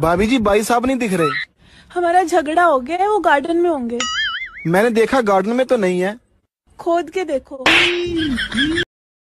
भाभी जी बाई साहब नहीं दिख रहे हमारा झगड़ा हो गया है वो गार्डन में होंगे मैंने देखा गार्डन में तो नहीं है खोद के देखो